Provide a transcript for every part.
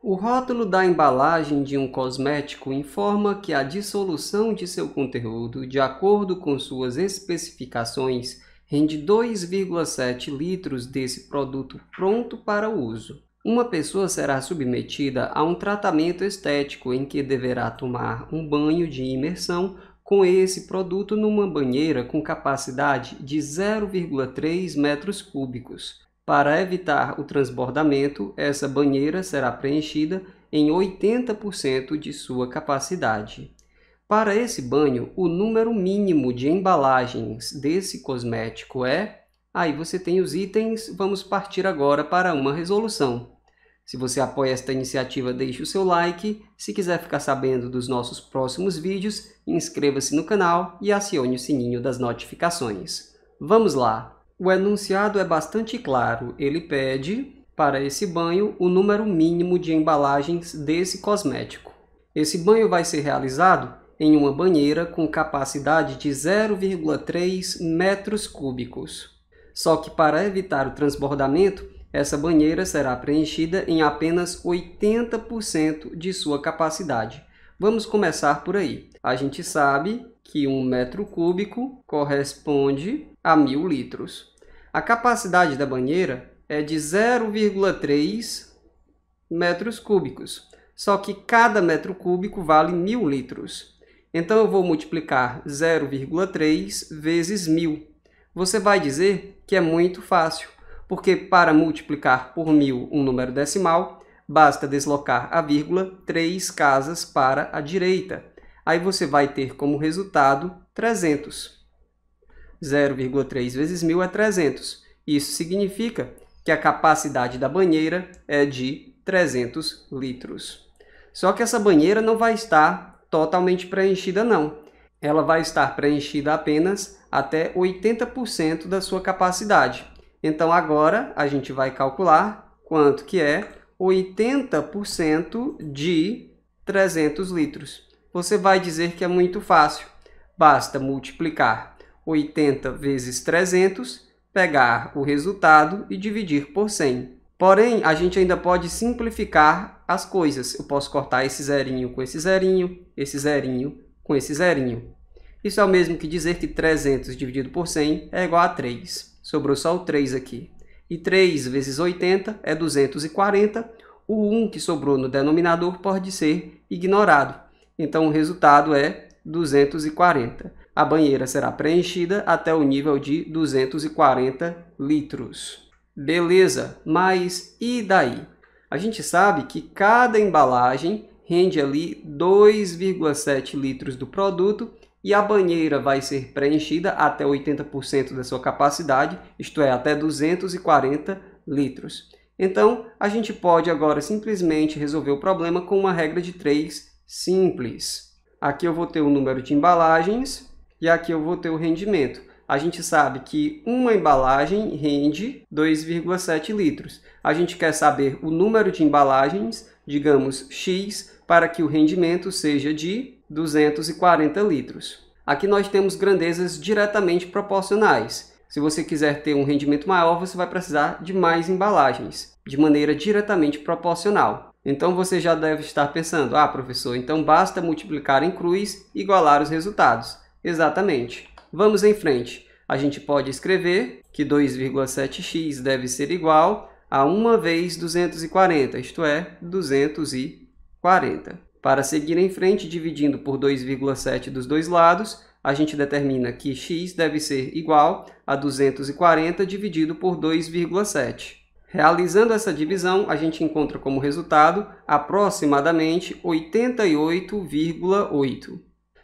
O rótulo da embalagem de um cosmético informa que a dissolução de seu conteúdo, de acordo com suas especificações, rende 2,7 litros desse produto pronto para uso. Uma pessoa será submetida a um tratamento estético em que deverá tomar um banho de imersão com esse produto numa banheira com capacidade de 0,3 metros cúbicos, para evitar o transbordamento, essa banheira será preenchida em 80% de sua capacidade. Para esse banho, o número mínimo de embalagens desse cosmético é... Aí você tem os itens, vamos partir agora para uma resolução. Se você apoia esta iniciativa, deixe o seu like. Se quiser ficar sabendo dos nossos próximos vídeos, inscreva-se no canal e acione o sininho das notificações. Vamos lá! O enunciado é bastante claro. Ele pede para esse banho o número mínimo de embalagens desse cosmético. Esse banho vai ser realizado em uma banheira com capacidade de 0,3 metros cúbicos. Só que para evitar o transbordamento, essa banheira será preenchida em apenas 80% de sua capacidade. Vamos começar por aí. A gente sabe que um metro cúbico corresponde a mil litros. A capacidade da banheira é de 0,3 metros cúbicos, só que cada metro cúbico vale mil litros. Então eu vou multiplicar 0,3 vezes mil. Você vai dizer que é muito fácil, porque para multiplicar por mil um número decimal, basta deslocar a vírgula três casas para a direita aí você vai ter como resultado 300. 0,3 vezes 1.000 é 300. Isso significa que a capacidade da banheira é de 300 litros. Só que essa banheira não vai estar totalmente preenchida não. Ela vai estar preenchida apenas até 80% da sua capacidade. Então agora a gente vai calcular quanto que é 80% de 300 litros você vai dizer que é muito fácil. Basta multiplicar 80 vezes 300, pegar o resultado e dividir por 100. Porém, a gente ainda pode simplificar as coisas. Eu posso cortar esse zerinho com esse zerinho, esse zerinho com esse zerinho. Isso é o mesmo que dizer que 300 dividido por 100 é igual a 3. Sobrou só o 3 aqui. E 3 vezes 80 é 240. O 1 que sobrou no denominador pode ser ignorado. Então o resultado é 240. A banheira será preenchida até o nível de 240 litros. Beleza, mas e daí? A gente sabe que cada embalagem rende ali 2,7 litros do produto e a banheira vai ser preenchida até 80% da sua capacidade, isto é, até 240 litros. Então, a gente pode agora simplesmente resolver o problema com uma regra de 3 simples. Aqui eu vou ter o número de embalagens e aqui eu vou ter o rendimento. A gente sabe que uma embalagem rende 2,7 litros. A gente quer saber o número de embalagens, digamos X, para que o rendimento seja de 240 litros. Aqui nós temos grandezas diretamente proporcionais. Se você quiser ter um rendimento maior, você vai precisar de mais embalagens, de maneira diretamente proporcional. Então você já deve estar pensando, ah professor, então basta multiplicar em cruz e igualar os resultados. Exatamente. Vamos em frente. A gente pode escrever que 2,7x deve ser igual a 1 vez 240, isto é, 240. Para seguir em frente, dividindo por 2,7 dos dois lados, a gente determina que x deve ser igual a 240 dividido por 2,7. Realizando essa divisão, a gente encontra como resultado aproximadamente 88,8.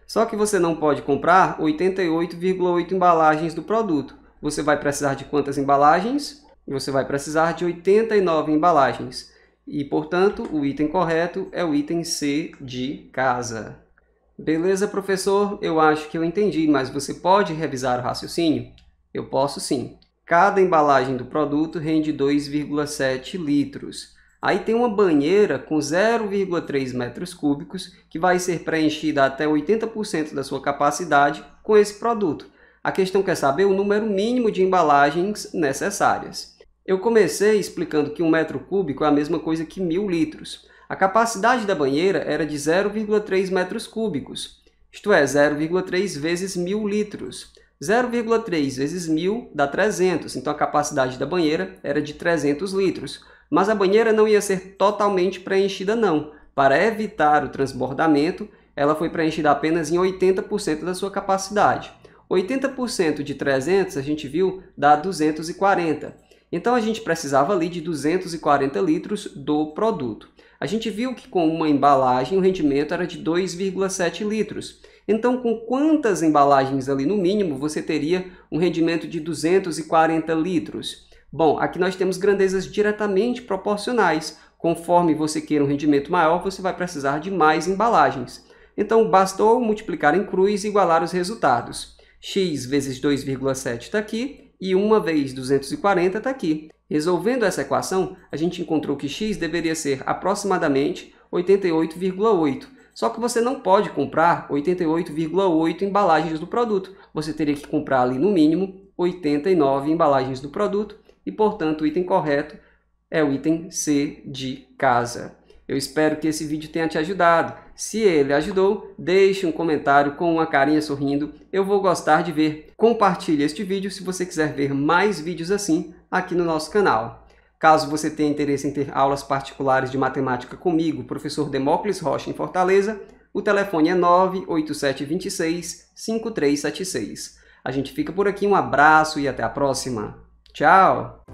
Só que você não pode comprar 88,8 embalagens do produto. Você vai precisar de quantas embalagens? Você vai precisar de 89 embalagens. E, portanto, o item correto é o item C de casa. Beleza, professor, eu acho que eu entendi, mas você pode revisar o raciocínio? Eu posso sim. Cada embalagem do produto rende 2,7 litros. Aí tem uma banheira com 0,3 metros cúbicos que vai ser preenchida até 80% da sua capacidade com esse produto. A questão quer saber o número mínimo de embalagens necessárias. Eu comecei explicando que um metro cúbico é a mesma coisa que mil litros. A capacidade da banheira era de 0,3 metros cúbicos, isto é, 0,3 vezes mil litros. 0,3 vezes mil dá 300, então a capacidade da banheira era de 300 litros. Mas a banheira não ia ser totalmente preenchida não. Para evitar o transbordamento, ela foi preenchida apenas em 80% da sua capacidade. 80% de 300, a gente viu, dá 240. Então a gente precisava ali de 240 litros do produto. A gente viu que com uma embalagem o rendimento era de 2,7 litros. Então com quantas embalagens ali no mínimo você teria um rendimento de 240 litros? Bom, aqui nós temos grandezas diretamente proporcionais. Conforme você queira um rendimento maior, você vai precisar de mais embalagens. Então bastou multiplicar em cruz e igualar os resultados. x vezes 2,7 está aqui, e 1 vezes 240 está aqui. Resolvendo essa equação, a gente encontrou que x deveria ser aproximadamente 88,8. Só que você não pode comprar 88,8 embalagens do produto. Você teria que comprar ali no mínimo 89 embalagens do produto e, portanto, o item correto é o item C de casa. Eu espero que esse vídeo tenha te ajudado. Se ele ajudou, deixe um comentário com uma carinha sorrindo, eu vou gostar de ver. Compartilhe este vídeo se você quiser ver mais vídeos assim aqui no nosso canal. Caso você tenha interesse em ter aulas particulares de matemática comigo, professor Demócles Rocha, em Fortaleza, o telefone é 98726 5376. A gente fica por aqui, um abraço e até a próxima. Tchau!